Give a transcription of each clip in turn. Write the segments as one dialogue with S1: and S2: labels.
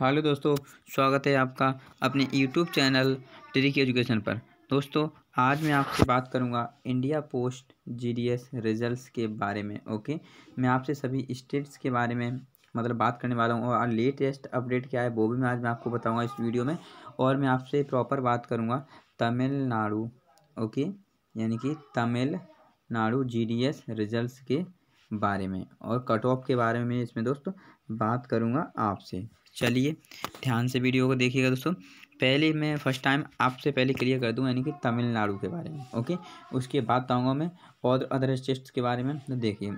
S1: hello दोस्तों स्वागत है आपका अपने यूट्यूब चैनल ट्रिक एजुकेशन पर दोस्तों आज मैं आपसे बात करूंगा इंडिया पोस्ट जीडीएस रिजल्ट्स के बारे में ओके मैं आपसे सभी स्टेट्स के बारे में मतलब बात करने वाला हूँ और लेटेस्ट अपडेट क्या है वो भी मैं आज मैं आपको बताऊँगा इस वीडियो में और मैं आपसे प्रॉपर बात करूँगा तमिलनाडु ओके यानी कि तमिलनाडु जी रिजल्ट्स के बारे में और कट ऑफ के बारे में इसमें दोस्तों बात करूँगा आपसे चलिए ध्यान से वीडियो को देखिएगा दोस्तों पहले मैं फर्स्ट टाइम आपसे पहले क्लियर कर दूँ यानी कि तमिलनाडु के बारे में ओके उसके बाद बताऊँगा मैं और अदर स्टेट्स के बारे में तो देखिए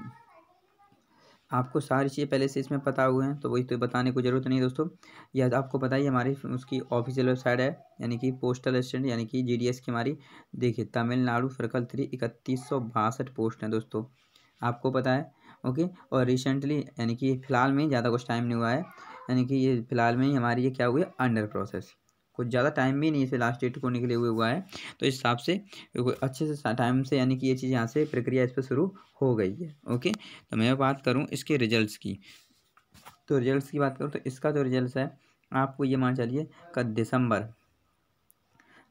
S1: आपको सारी चीज़ें पहले से इसमें पता हुए हैं तो वही तो बताने को ज़रूरत नहीं दोस्तों या तो आपको पता ही हमारी उसकी ऑफिशियल वेबसाइट है यानी कि पोस्टल असिस्टेंट यानी कि जीडीएस की हमारी देखिए तमिलनाडु सर्कल थ्री इकतीस सौ बासठ पोस्ट हैं दोस्तों आपको पता है ओके और रिसेंटली यानी कि फ़िलहाल में ज़्यादा कुछ टाइम नहीं हुआ है यानी कि ये फिलहाल में ही हमारी ये क्या हुई है अंडर प्रोसेस कुछ ज़्यादा टाइम भी नहीं इसे लास्ट डेट को निकले हुए हुआ है तो इस हिसाब से अच्छे से टाइम से यानी कि ये चीज़ यहाँ से प्रक्रिया इस पर शुरू हो गई है ओके तो मैं बात करूँ इसके रिजल्ट की तो रिजल्ट की बात करूँ तो इसका जो रिजल्ट है आपको ये मान चलिए कल दिसंबर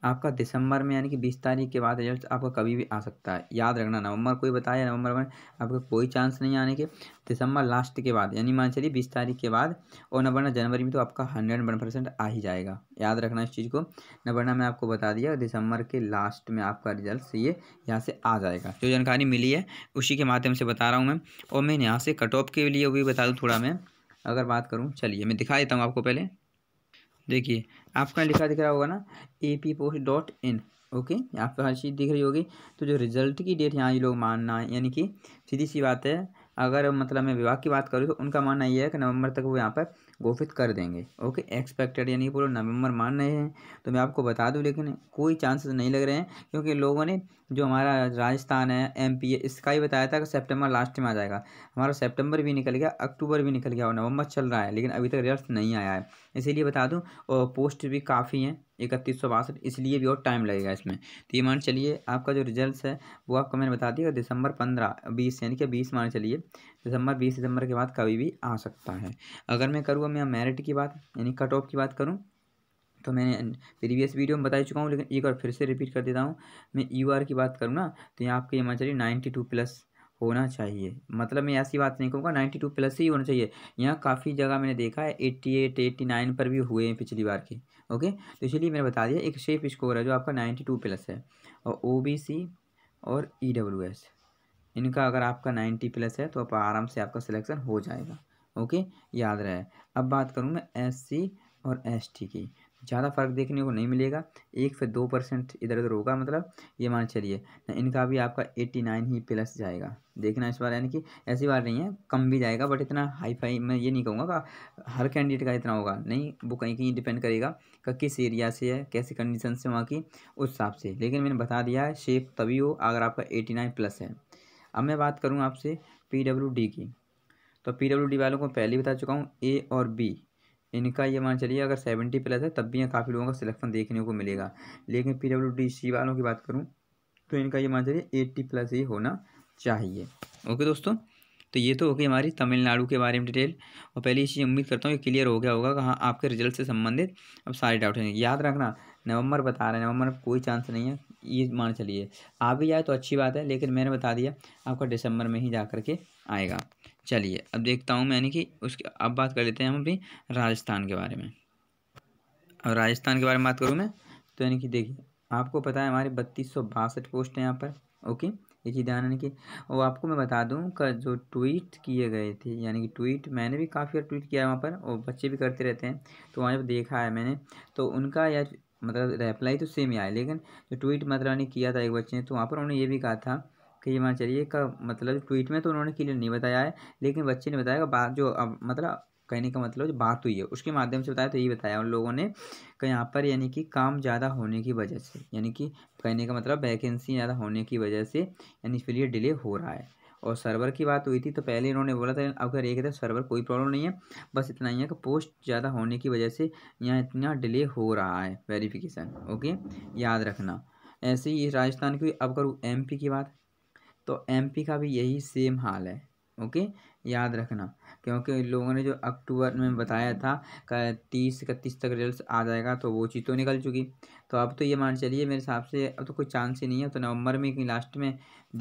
S1: आपका दिसंबर में यानी कि बीस तारीख के बाद रिजल्ट आपका कभी भी आ सकता है याद रखना नवंबर कोई बताया नवंबर में आपका कोई चांस नहीं आने के दिसंबर लास्ट के बाद यानी मान चलिए बीस तारीख के बाद और न वरना जनवरी में तो आपका हंड्रेड वन परसेंट आ ही जाएगा याद रखना इस चीज़ को न वरना मैं आपको बता दिया दिसंबर के लास्ट में आपका रिजल्ट ये यहाँ से आ जाएगा जो जानकारी मिली है उसी के माध्यम से बता रहा हूँ मैं और मैं यहाँ से कट ऑफ के लिए भी बता दूँ थोड़ा मैं अगर बात करूँ चलिए मैं दिखा देता हूँ आपको पहले देखिए आपका लिखा दिख रहा होगा ना A P post dot in okay आपको हर चीज़ दिख रही होगी तो जो रिजल्ट की डेट यहाँ ये लोग मानना है यानी कि सीधी सी बात है अगर मतलब मैं विभाग की बात करूँ तो उनका मानना ये है कि नवंबर तक वो यहाँ पर घोषित कर देंगे ओके एक्सपेक्टेड यानी बोलो नवंबर मान रहे हैं तो मैं आपको बता दूं लेकिन कोई चांसेस नहीं लग रहे हैं क्योंकि लोगों ने जो हमारा राजस्थान है एम पी है इसका ही बताया था कि सेप्टेम्बर लास्ट में आ जाएगा हमारा सेप्टेम्बर भी निकल गया अक्टूबर भी निकल गया और नवंबर चल रहा है लेकिन अभी तक रिजल्ट नहीं आया है इसीलिए बता दूँ और पोस्ट भी काफ़ी हैं इकतीस सौ बासठ इसलिए भी और टाइम लगेगा इसमें तो ये मान चलिए आपका जो रिजल्ट है वो आपको मैंने बता दिया दिसंबर पंद्रह बीस यानी कि बीस मान चलिए दिसंबर बीस दिसंबर के बाद कभी भी आ सकता है अगर मैं करूँ अगर मैं मेरिट की बात यानी कट ऑफ की बात करूँ तो मैंने प्रीवियस वीडियो में बता चुका हूँ लेकिन एक बार फिर से रिपीट कर देता हूँ मैं यू आर की बात करूँ ना तो यहाँ आपके मान चाहिए नाइन्टी टू प्लस होना चाहिए मतलब मैं ऐसी बात नहीं कहूँगा नाइन्टी टू प्लस ही होना चाहिए यहाँ काफ़ी जगह मैंने देखा है एट्टी एट एट्टी नाइन पर भी हुए हैं पिछली बार के ओके तो इसलिए मैंने बता दिया एक शेप स्कोर है जो आपका नाइन्टी टू प्लस है और ओ बी सी और ई डब्ल्यू एस इनका अगर आपका नाइन्टी प्लस है तो आप आराम से आपका सिलेक्शन हो जाएगा ओके याद रहे अब बात करूँ मैं एस और एस की ज़्यादा फर्क देखने को नहीं मिलेगा एक से दो परसेंट इधर उधर होगा मतलब ये मान चलिए इनका भी आपका एट्टी नाइन ही प्लस जाएगा देखना इस बार यानी कि ऐसी बात नहीं है कम भी जाएगा बट इतना हाई फाई मैं ये नहीं कहूँगा का हर कैंडिडेट का इतना होगा नहीं वो कहीं कहीं डिपेंड करेगा का किस एरिया से है कैसी कंडीशन से वहाँ की उस हिसाब से लेकिन मैंने बता दिया है शेप तभी हो अगर आपका एटी नाइन प्लस है अब मैं बात करूँ आपसे पी डब्ल्यू डी की तो पी डब्ल्यू डी वालों को पहले बता चुका हूँ ए और बी इनका ये मान चलिए अगर सेवेंटी प्लस है तब भी यहाँ काफ़ी लोगों का सिलेक्शन देखने को मिलेगा लेकिन पी डब्ल्यू डी सी वालों की बात करूँ तो इनका ये मान चलिए एट्टी प्लस ही होना चाहिए ओके दोस्तों तो ये तो गई हमारी तमिलनाडु के बारे में डिटेल और पहले इसी उम्मीद करता हूँ कि क्लियर हो गया होगा कि हाँ आपके रिजल्ट से संबंधित अब सारे डाउट हैं याद रखना नवंबर बता रहे हैं नवंबर में कोई चांस नहीं है ये मान चलिए आप भी जाए तो अच्छी बात है लेकिन मैंने बता दिया आपका दिसंबर में ही जा करके आएगा चलिए अब देखता हूँ मैं यानी कि उसके अब बात कर लेते हैं हम अभी राजस्थान के बारे में और राजस्थान के बारे में बात करूँ मैं तो यानी कि देखिए आपको पता है हमारे बत्तीस सौ बासठ पोस्ट हैं यहाँ पर ओके ये चीज़ ध्यान यानी कि और आपको मैं बता दूँ का जो ट्वीट किए गए थे यानी कि ट्वीट मैंने भी काफ़ी बार ट्वीट किया है वहाँ पर और बच्चे भी करते रहते हैं तो वहाँ जब देखा है मैंने तो उनका या मतलब रिप्लाई तो सेम ही आया लेकिन जो ट्वीट मतलब ने किया था एक बच्चे ने तो वहाँ पर उन्होंने ये भी कहा था कि माना चलिए का मतलब ट्वीट में तो उन्होंने क्लियर नहीं बताया है लेकिन बच्चे ने बताया बात जो अब मतलब कहने का मतलब जो बात हुई है उसके माध्यम से बताया तो ये बताया उन लोगों ने कि यहाँ पर यानी कि काम ज़्यादा होने की वजह से यानी कि कहने का मतलब वैकेंसी ज़्यादा होने की वजह से यानी इसलिए डिले हो रहा है और सर्वर की बात हुई थी तो पहले इन्होंने बोला था अगर एक था सर्वर कोई प्रॉब्लम नहीं है बस इतना ही है कि पोस्ट ज़्यादा होने की वजह से यहाँ इतना डिले हो रहा है वेरिफिकेशन ओके याद रखना ऐसे ही राजस्थान की अब करूँ एमपी की बात तो एमपी का भी यही सेम हाल है ओके याद रखना क्योंकि लोगों ने जो अक्टूबर में बताया था तीस इकतीस तक रिजल्ट आ जाएगा तो वो चीज़ तो निकल चुकी तो अब तो ये मान चलिए मेरे हिसाब से अब तो कोई चांस ही नहीं है तो नवंबर में कहीं लास्ट में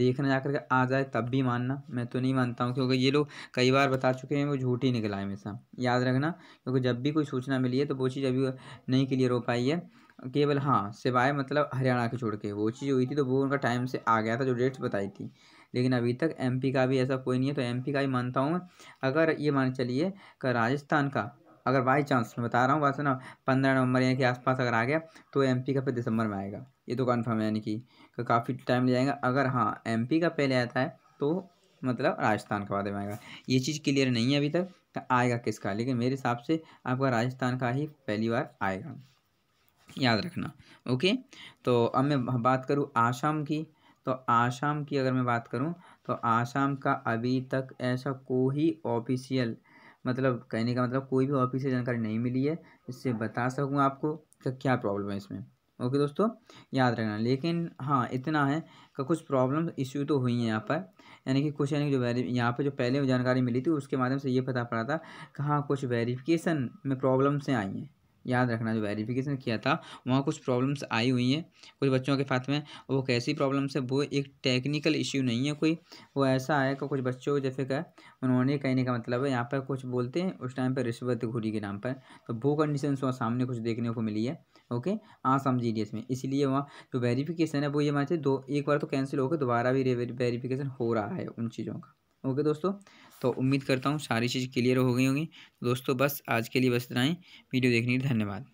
S1: देखना जाकर के आ जाए तब भी मानना मैं तो नहीं मानता हूँ क्योंकि ये लोग कई बार बता चुके हैं वो झूठ ही निकला है हमेशा याद रखना क्योंकि जब भी कोई सूचना मिली है तो वो चीज़ अभी नहीं क्लियर हो पाई है केवल हाँ सिवाय मतलब हरियाणा के छोड़ के वो चीज़ हुई थी तो वो उनका टाइम से आ गया था जो डेट्स बताई थी लेकिन अभी तक एमपी का भी ऐसा कोई नहीं है तो एमपी का ही मानता हूँ अगर ये मान चलिए कि राजस्थान का अगर बाई चांस मैं बता रहा हूँ वैसे ना पंद्रह नवंबर या के आसपास अगर आ गया तो एम का फिर दिसंबर में आएगा ये तो कन्फर्म है यानी कि काफ़ी टाइम ले जाएगा अगर हाँ एम का पहले आता है तो मतलब राजस्थान का बाद में आएगा ये चीज़ क्लियर नहीं है अभी तक आएगा किसका लेकिन मेरे हिसाब से आपका राजस्थान का ही पहली बार आएगा याद रखना ओके तो अब मैं बात करूँ आसाम की तो आसाम की अगर मैं बात करूँ तो आसाम का अभी तक ऐसा कोई ऑफिशियल मतलब कहने का मतलब कोई भी ऑफिशियल जानकारी नहीं मिली है इससे बता सकूँ आपको कि क्या प्रॉब्लम है इसमें ओके दोस्तों याद रखना लेकिन हाँ इतना है कि कुछ प्रॉब्लम इश्यू तो हुई हैं यहाँ पर यानी कि कुछ यानी कि जो वेरी यहाँ पर जो पहले जानकारी मिली थी उसके माध्यम से ये पता पड़ा था कि हाँ कुछ वेरिफिकेशन में से आई हैं याद रखना जो वेरिफिकेशन किया था वहाँ कुछ प्रॉब्लम्स आई हुई हैं कुछ बच्चों के साथ में वो कैसी प्रॉब्लम्स है वो एक टेक्निकल इश्यू नहीं है कोई वो ऐसा है कि कुछ बच्चों जैसे कह उन्होंने कहने का मतलब है यहाँ पर कुछ बोलते हैं उस टाइम पर रिश्वत घोरी के नाम पर तो वो कंडीशन वहाँ सामने कुछ देखने को मिली है ओके हाँ समझिए इसमें इसलिए वहाँ जो वेरीफिकेशन है वो ये मानते दो एक बार तो कैंसिल होकर दोबारा भी वेरीफिकेशन हो रहा है उन चीज़ों का ओके दोस्तों तो उम्मीद करता हूँ सारी चीज़ क्लियर हो गई होंगी दोस्तों बस आज के लिए बस इतना ही वीडियो देखने के लिए धन्यवाद